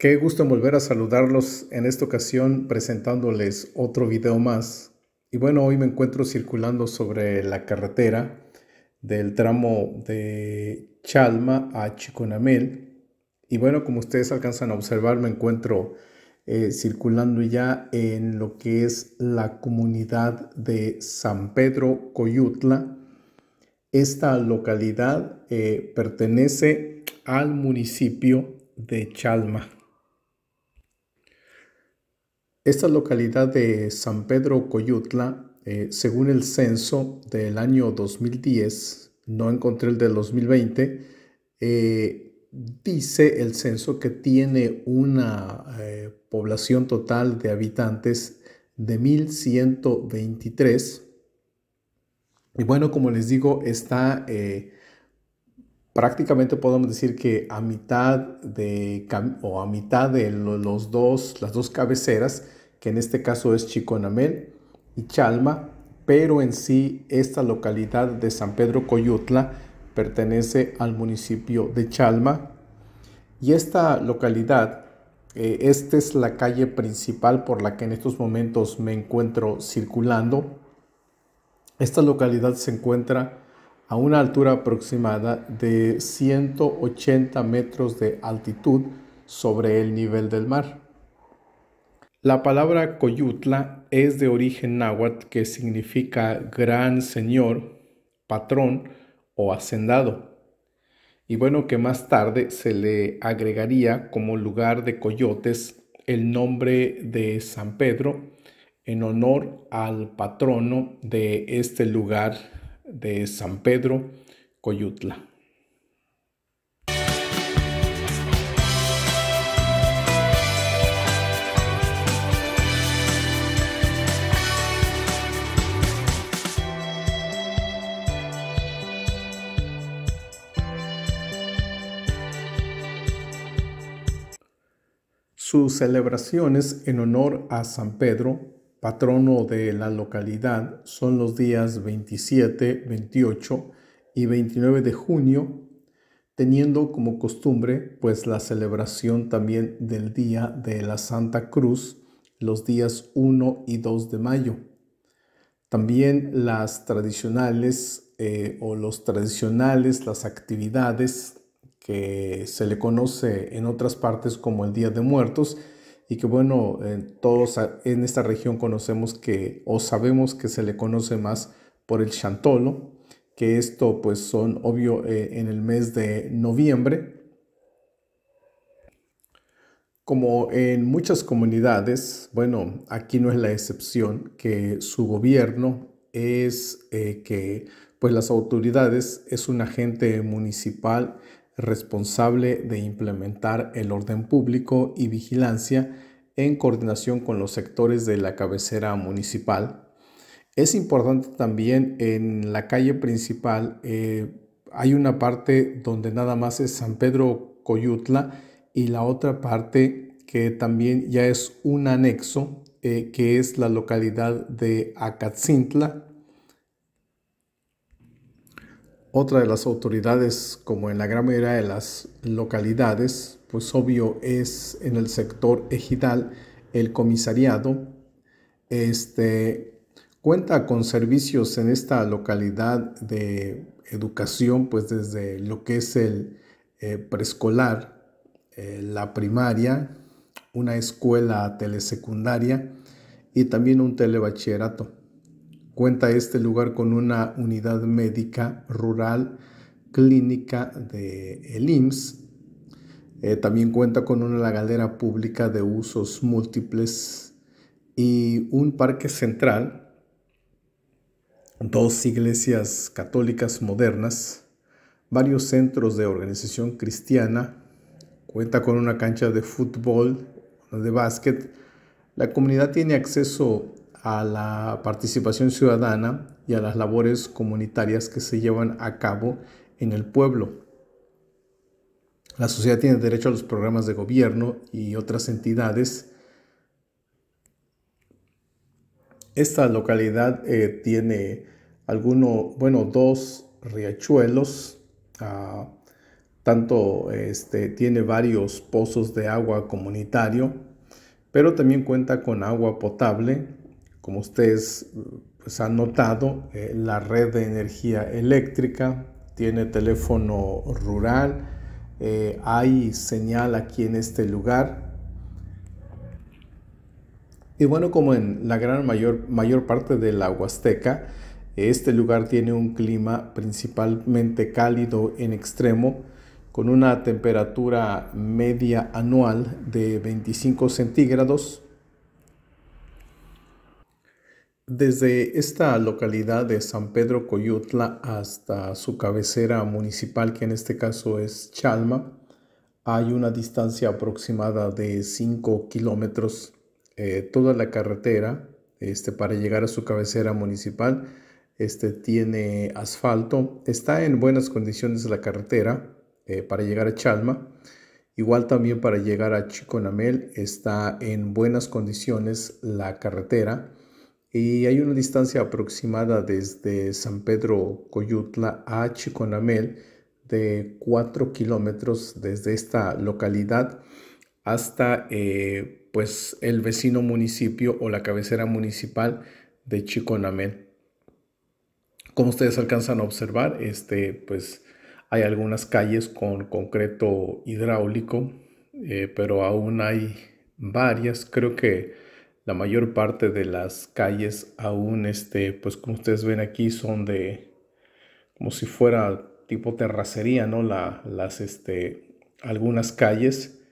Qué gusto volver a saludarlos en esta ocasión presentándoles otro video más. Y bueno, hoy me encuentro circulando sobre la carretera del tramo de Chalma a Chiconamel. Y bueno, como ustedes alcanzan a observar, me encuentro eh, circulando ya en lo que es la comunidad de San Pedro Coyutla. Esta localidad eh, pertenece al municipio de Chalma. Esta localidad de San Pedro Coyutla, eh, según el censo del año 2010, no encontré el del 2020, eh, dice el censo que tiene una eh, población total de habitantes de 1.123. Y bueno, como les digo, está prácticamente podemos decir que a mitad de, o a mitad de los dos, las dos cabeceras, que en este caso es Chiconamel y Chalma, pero en sí esta localidad de San Pedro Coyutla pertenece al municipio de Chalma y esta localidad, eh, esta es la calle principal por la que en estos momentos me encuentro circulando. Esta localidad se encuentra a una altura aproximada de 180 metros de altitud sobre el nivel del mar. La palabra Coyutla es de origen náhuatl que significa gran señor, patrón o hacendado. Y bueno, que más tarde se le agregaría como lugar de coyotes el nombre de San Pedro en honor al patrono de este lugar de San Pedro, Coyutla. Sus celebraciones en honor a San Pedro patrono de la localidad son los días 27, 28 y 29 de junio, teniendo como costumbre pues la celebración también del Día de la Santa Cruz los días 1 y 2 de mayo. También las tradicionales eh, o los tradicionales, las actividades que se le conoce en otras partes como el Día de Muertos, y que bueno, eh, todos en esta región conocemos que o sabemos que se le conoce más por el chantolo, que esto pues son obvio eh, en el mes de noviembre. Como en muchas comunidades, bueno, aquí no es la excepción que su gobierno es eh, que pues las autoridades es un agente municipal responsable de implementar el orden público y vigilancia en coordinación con los sectores de la cabecera municipal. Es importante también en la calle principal, eh, hay una parte donde nada más es San Pedro Coyutla y la otra parte que también ya es un anexo, eh, que es la localidad de Acatzintla, otra de las autoridades, como en la gran mayoría de las localidades, pues obvio es en el sector ejidal el comisariado. Este cuenta con servicios en esta localidad de educación, pues desde lo que es el eh, preescolar, eh, la primaria, una escuela telesecundaria y también un telebachillerato. Cuenta este lugar con una unidad médica rural clínica de el IMSS. Eh, también cuenta con una lagadera pública de usos múltiples y un parque central, dos iglesias católicas modernas, varios centros de organización cristiana, cuenta con una cancha de fútbol, de básquet. La comunidad tiene acceso a la participación ciudadana y a las labores comunitarias que se llevan a cabo en el pueblo. La sociedad tiene derecho a los programas de gobierno y otras entidades. Esta localidad eh, tiene algunos, bueno, dos riachuelos, ah, tanto este, tiene varios pozos de agua comunitario, pero también cuenta con agua potable como ustedes pues, han notado, eh, la red de energía eléctrica tiene teléfono rural, eh, hay señal aquí en este lugar. Y bueno, como en la gran mayor, mayor parte de la Huasteca, este lugar tiene un clima principalmente cálido en extremo, con una temperatura media anual de 25 centígrados desde esta localidad de San Pedro Coyutla hasta su cabecera municipal, que en este caso es Chalma, hay una distancia aproximada de 5 kilómetros. Eh, toda la carretera este, para llegar a su cabecera municipal este, tiene asfalto. Está en buenas condiciones la carretera eh, para llegar a Chalma. Igual también para llegar a Chiconamel está en buenas condiciones la carretera y hay una distancia aproximada desde San Pedro Coyutla a Chiconamel de 4 kilómetros desde esta localidad hasta eh, pues el vecino municipio o la cabecera municipal de Chiconamel. Como ustedes alcanzan a observar, este, pues hay algunas calles con concreto hidráulico, eh, pero aún hay varias, creo que la mayor parte de las calles aún, este, pues como ustedes ven aquí, son de como si fuera tipo terracería, ¿no? las, este, algunas calles.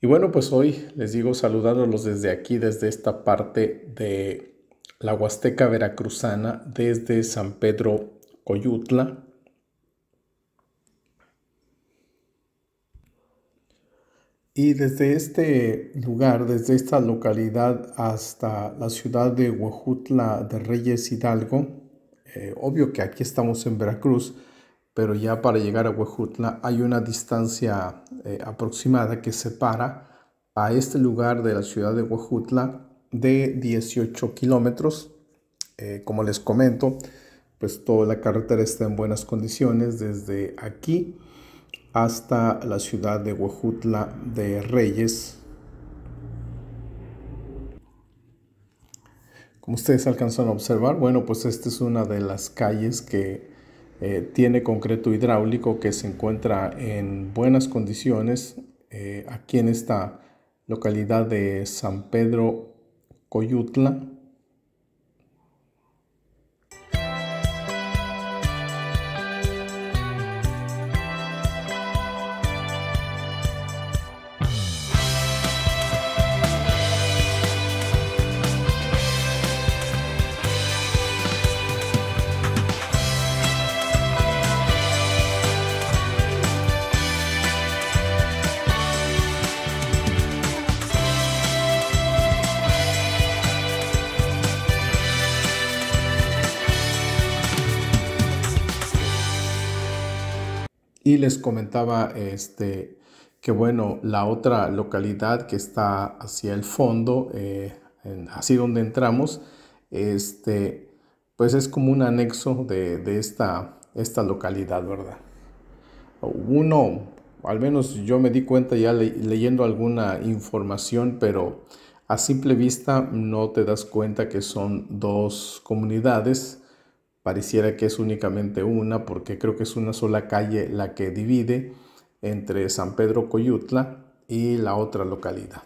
Y bueno, pues hoy les digo saludándolos desde aquí, desde esta parte de la Huasteca Veracruzana, desde San Pedro Coyutla. Y desde este lugar, desde esta localidad hasta la ciudad de Huejutla de Reyes Hidalgo, eh, obvio que aquí estamos en Veracruz, pero ya para llegar a Huejutla hay una distancia eh, aproximada que separa a este lugar de la ciudad de Huejutla de 18 kilómetros. Eh, como les comento, pues toda la carretera está en buenas condiciones desde aquí hasta la ciudad de Huejutla de Reyes. Como ustedes alcanzan a observar, bueno, pues esta es una de las calles que eh, tiene concreto hidráulico que se encuentra en buenas condiciones eh, aquí en esta localidad de San Pedro Coyutla. Y les comentaba este, que, bueno, la otra localidad que está hacia el fondo, eh, así donde entramos, este, pues es como un anexo de, esta, esta localidad, ¿verdad? Uno, al menos yo me di cuenta ya leyendo alguna información, pero a simple vista no te das cuenta que son dos comunidades pareciera que es únicamente una, porque creo que es una sola calle la que divide entre San Pedro Coyutla y la otra localidad.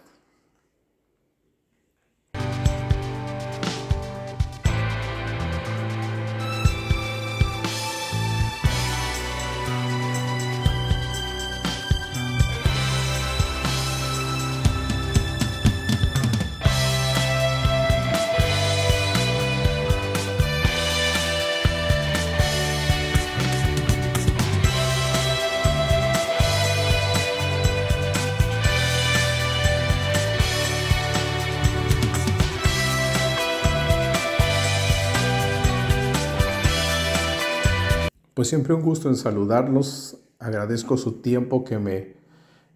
Pues siempre un gusto en saludarlos. Agradezco su tiempo que me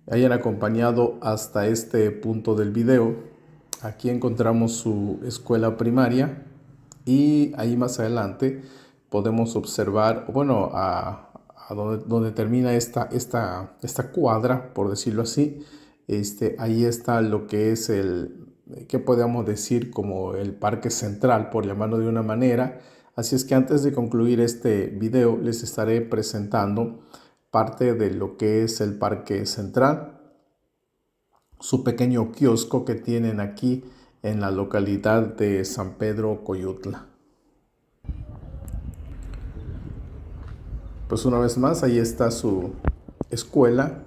hayan acompañado hasta este punto del video. Aquí encontramos su escuela primaria y ahí más adelante podemos observar, bueno, a, donde, termina esta, cuadra, por decirlo así, este, ahí está lo que es el, qué podemos decir como el parque central, por llamarlo de una manera, Así es que antes de concluir este video les estaré presentando parte de lo que es el Parque Central, su pequeño kiosco que tienen aquí en la localidad de San Pedro Coyutla. Pues una vez más, ahí está su escuela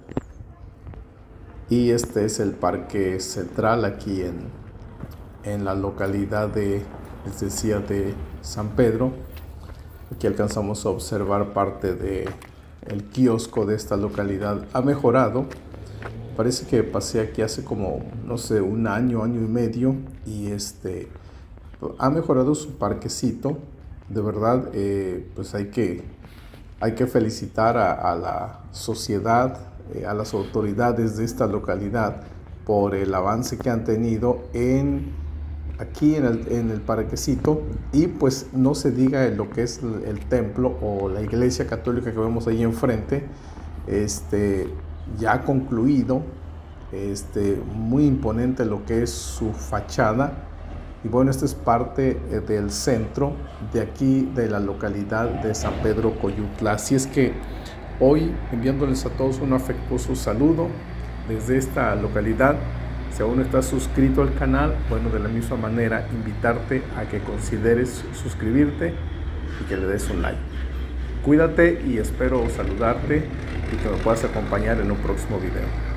y este es el parque central aquí en, en la localidad de, les decía, de San Pedro. Aquí alcanzamos a observar parte de el kiosco de esta localidad. Ha mejorado. Parece que pasé aquí hace como, no sé, un año, año y medio. Y este ha mejorado su parquecito. De verdad, eh, pues hay que, hay que felicitar a, la sociedad, eh, a las autoridades de esta localidad por el avance que han tenido en aquí en el, parquecito y pues no se diga lo que es el, templo o la iglesia católica que vemos ahí enfrente este ya concluido este muy imponente lo que es su fachada y bueno esto es parte eh, del centro de aquí de la localidad de San Pedro Coyutla así es que hoy enviándoles a todos un afectuoso saludo desde esta localidad si aún no estás suscrito al canal, bueno, de la misma manera, invitarte a que consideres suscribirte y que le des un like. Cuídate y espero saludarte y que me puedas acompañar en un próximo video.